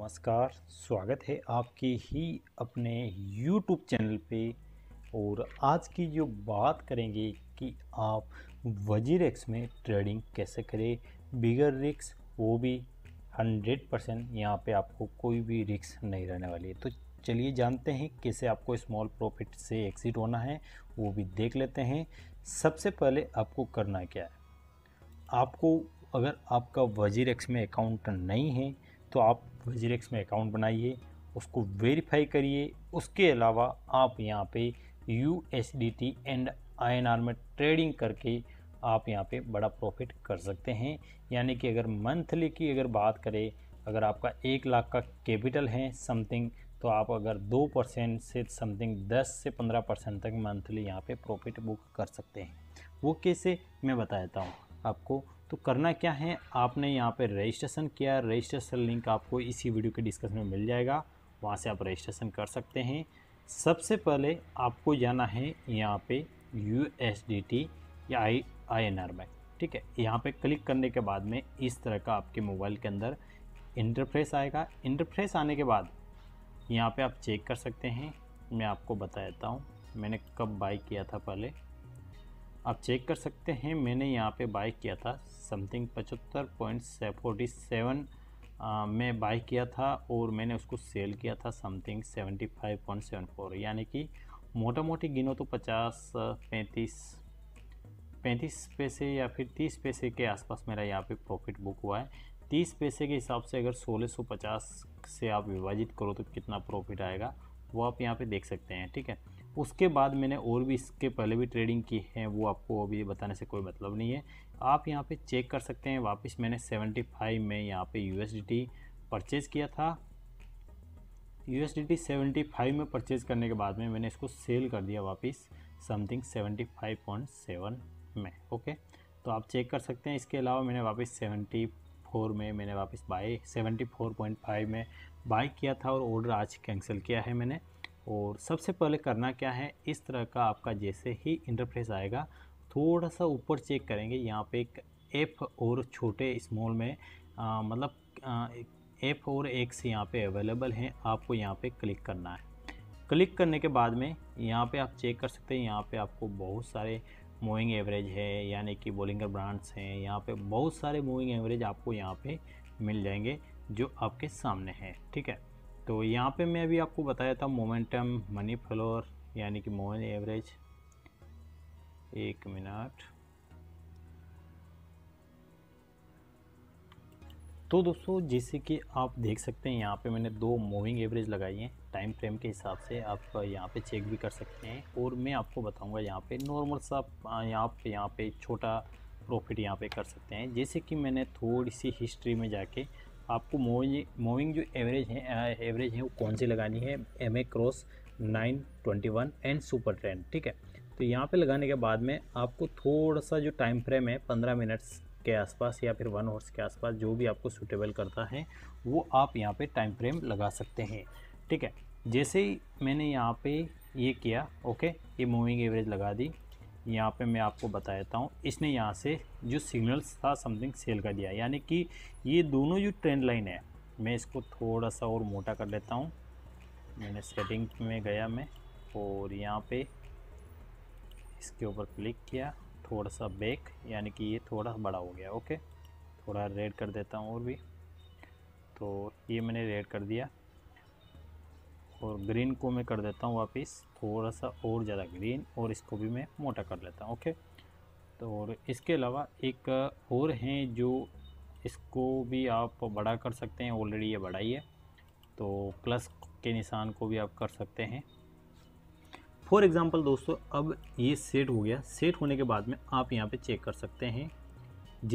नमस्कार स्वागत है आपके ही अपने YouTube चैनल पे और आज की जो बात करेंगे कि आप वजीर एक्स में ट्रेडिंग कैसे करें बिगर रिक्स वो भी 100 परसेंट यहाँ पर आपको कोई भी रिक्स नहीं रहने वाली है तो चलिए जानते हैं कैसे आपको स्मॉल प्रॉफिट से एक्सिट होना है वो भी देख लेते हैं सबसे पहले आपको करना क्या है आपको अगर आपका वजीर एक्स में अकाउंट नहीं है तो आप वजीरेक्स में अकाउंट बनाइए उसको वेरीफाई करिए उसके अलावा आप यहाँ पे U S D T and I N R में ट्रेडिंग करके आप यहाँ पे बड़ा प्रॉफिट कर सकते हैं यानी कि अगर मंथली की अगर बात करें अगर आपका एक लाख का कैपिटल है समथिंग तो आप अगर दो परसेंट से समथिंग दस से पंद्रह परसेंट तक मंथली यहाँ पे प्रॉफिट बुक कर सकते हैं वो कैसे मैं बता देता हूँ आपको तो करना क्या है आपने यहाँ पे रजिस्ट्रेशन किया रजिस्ट्रेशन लिंक आपको इसी वीडियो के डिस्कशन में मिल जाएगा वहाँ से आप रजिस्ट्रेशन कर सकते हैं सबसे पहले आपको जाना है यहाँ पे यू या आई आई एन आर में ठीक है यहाँ पे क्लिक करने के बाद में इस तरह का आपके मोबाइल के अंदर इंटरफेस आएगा इंटरफेस आने के बाद यहाँ पे आप चेक कर सकते हैं मैं आपको बता देता हूँ मैंने कब बाई किया था पहले आप चेक कर सकते हैं मैंने यहाँ पे बाई किया था समथिंग पचहत्तर पॉइंट फोर्टी सेवन में बाई किया था और मैंने उसको सेल किया था something seventy five point seven four यानी कि मोटा मोटी गिनो तो पचास पैंतीस पैंतीस पैसे या फिर तीस पैसे के आसपास मेरा यहाँ पे प्रॉफिट बुक हुआ है तीस पैसे के हिसाब से अगर सोलह सौ पचास से आप विभाजित करो तो कितना प्रॉफिट आएगा वो आप यहाँ पर देख सकते हैं ठीक है उसके बाद मैंने और भी इसके पहले भी ट्रेडिंग की है वो आपको अभी बताने से कोई मतलब नहीं है आप यहाँ पे चेक कर सकते हैं वापस मैंने 75 में यहाँ पे यू परचेज़ किया था यू एस 75 में परचेज़ करने के बाद में मैंने इसको सेल कर दिया वापस समथिंग 75.7 में ओके तो आप चेक कर सकते हैं इसके अलावा मैंने वापस 74 में मैंने वापस बाई सेवेंटी में बाई किया था और ऑर्डर आज कैंसिल किया है मैंने और सबसे पहले करना क्या है इस तरह का आपका जैसे ही इंटरफेस आएगा थोड़ा सा ऊपर चेक करेंगे यहाँ पे एक एफ और छोटे स्मॉल में आ, मतलब एफ और एक्स यहाँ पे अवेलेबल हैं आपको यहाँ पे क्लिक करना है क्लिक करने के बाद में यहाँ पे आप चेक कर सकते हैं यहाँ पे आपको बहुत सारे मूविंग एवरेज है यानी कि बोलिंगर ब्रांड्स हैं यहाँ पर बहुत सारे मूविंग एवरेज आपको यहाँ पर मिल जाएंगे जो आपके सामने हैं ठीक है तो यहाँ पे मैं अभी आपको बताया था मोमेंटम मनी फ्लोर यानी कि मोमेंट एवरेज एक मिनट तो दोस्तों जैसे कि आप देख सकते हैं यहाँ पे मैंने दो मूविंग एवरेज लगाई हैं टाइम फ्रेम के हिसाब से आप यहाँ पे चेक भी कर सकते हैं और मैं आपको बताऊंगा यहाँ पे नॉर्मल सा पे यहाँ पे छोटा प्रॉफिट यहाँ पे कर सकते हैं जैसे कि मैंने थोड़ी सी हिस्ट्री में जाके आपको मूविंग मूविंग जो एवरेज है एवरेज है वो कौन सी लगानी है M A cross nine twenty one and super trend ठीक है तो यहाँ पे लगाने के बाद में आपको थोड़ा सा जो टाइम फ्रेम है पंद्रह मिनट्स के आसपास या फिर वन आवर्स के आसपास जो भी आपको सूटेबल करता है वो आप यहाँ पर टाइम फ्रेम लगा सकते हैं ठीक है जैसे ही मैंने यहाँ पर ये किया ओके ये मूविंग एवरेज लगा दी यहाँ पे मैं आपको बता देता हूँ इसने यहाँ से जो सिग्नल्स था समथिंग सेल कर दिया यानी कि ये दोनों जो ट्रेंड लाइन है मैं इसको थोड़ा सा और मोटा कर लेता हूँ मैंने सेटिंग में गया मैं और यहाँ पे इसके ऊपर क्लिक किया थोड़ा सा बैक यानी कि ये थोड़ा बड़ा हो गया ओके थोड़ा रेड कर देता हूँ और भी तो ये मैंने रेड कर दिया और ग्रीन को मैं कर देता हूँ वापस थोड़ा सा और ज़्यादा ग्रीन और इसको भी मैं मोटा कर लेता हूँ ओके तो और इसके अलावा एक और हैं जो इसको भी आप बड़ा कर सकते हैं ऑलरेडी ये बड़ा ही है तो प्लस के निशान को भी आप कर सकते हैं फॉर एग्ज़ाम्पल दोस्तों अब ये सेट हो गया सेट होने के बाद में आप यहाँ पर चेक कर सकते हैं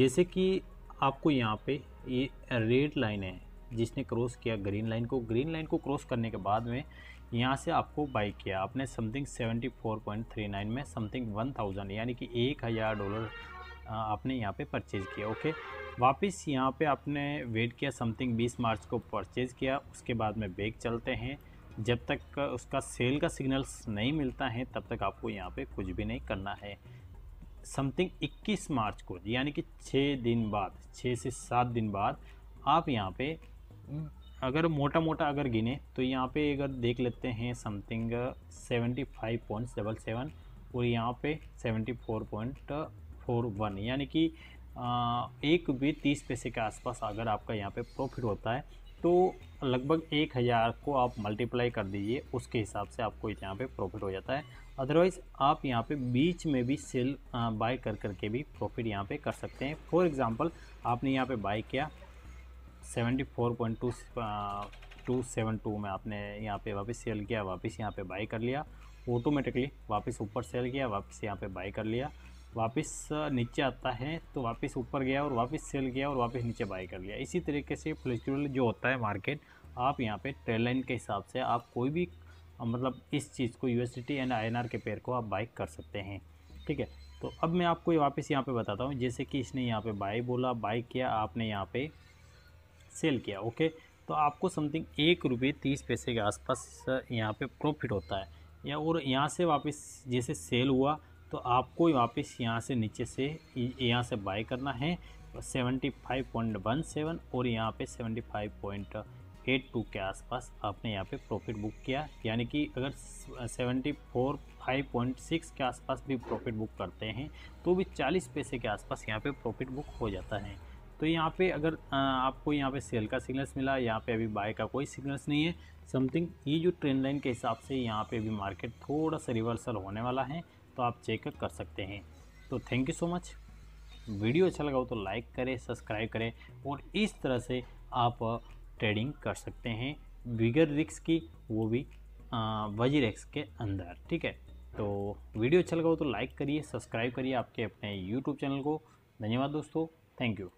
जैसे कि आपको यहाँ पर ये रेड लाइन है जिसने क्रॉस किया ग्रीन लाइन को ग्रीन लाइन को क्रॉस करने के बाद में यहाँ से आपको बाई किया आपने समथिंग 74.39 में समथिंग 1000 यानी कि एक हज़ार डॉलर आपने यहाँ पे परचेज़ किया ओके वापस यहाँ पे आपने वेट किया समथिंग 20 मार्च को परचेज़ किया उसके बाद में बेग चलते हैं जब तक उसका सेल का सिग्नल्स नहीं मिलता है तब तक आपको यहाँ पर कुछ भी नहीं करना है समथिंग 21 मार्च को यानी कि छः दिन बाद छः से सात दिन बाद आप यहाँ पे अगर मोटा मोटा अगर गिने तो यहाँ पे अगर देख लेते हैं something seventy five point double seven और यहाँ पे seventy four point four one यानी कि uh, एक भी तीस पैसे के आसपास अगर आपका यहाँ पे प्रॉफिट होता है तो लगभग एक हज़ार को आप मल्टीप्लाई कर दीजिए उसके हिसाब से आपको यहाँ पे प्रॉफिट हो जाता है अदरवाइज़ आप यहाँ पे बीच में भी सेल बाय uh, कर करके भी प्रॉफिट यहाँ पे कर सकते हैं फॉर एग्ज़ाम्पल आपने यहाँ पे बाय किया seventy four point two two seven two में आपने यहाँ पे वापस सेल किया वापस यहाँ पे बाई कर लिया ऑटोमेटिकली वापस ऊपर सेल किया वापस यहाँ पे बाई कर लिया वापस नीचे आता है तो वापस ऊपर गया और वापस सेल किया और वापस नीचे बाई कर लिया इसी तरीके से फ्लेक्चुअल जो होता है मार्केट आप यहाँ पे ट्रेड लाइन के हिसाब से आप कोई भी मतलब इस चीज़ को यूएसडी एंड आर के पेयर को आप बाई कर सकते हैं ठीक है तो अब मैं आपको वापस यहाँ पे बताता हूँ जैसे कि इसने यहाँ पे बाई बोला बाई किया आपने यहाँ पे सेल किया ओके तो आपको समथिंग एक रुपये तीस पैसे के आसपास यहाँ पे प्रॉफिट होता है या और यहाँ से वापस जैसे सेल हुआ तो आपको वापस यहाँ से नीचे से यहाँ से बाय करना है seventy five point one seven और यहाँ पे seventy five point eight two के आसपास आपने यहाँ पे प्रॉफिट बुक किया यानी कि अगर seventy four five point six के आसपास भी प्रॉफिट बुक करते हैं तो भी चालीस पैसे के आसपास यहाँ पे प्रॉफिट बुक हो जाता है तो यहाँ पे अगर आपको यहाँ पे सेल का सिग्नल्स मिला यहाँ पे अभी बाय का कोई सिग्नल्स नहीं है समथिंग ये जो ट्रेंड लाइन के हिसाब से यहाँ पे अभी मार्केट थोड़ा सा रिवर्सल होने वाला है तो आप चेक कर सकते हैं तो thank you so much video अच्छा लगा हो तो लाइक करें सब्सक्राइब करें और इस तरह से आप ट्रेडिंग कर सकते हैं बिगर रिक्स की वो भी वजी रिक्स के अंदर ठीक है तो वीडियो अच्छा लगा हो तो लाइक करिए सब्सक्राइब करिए आपके अपने यूट्यूब चैनल को धन्यवाद दोस्तों थैंक यू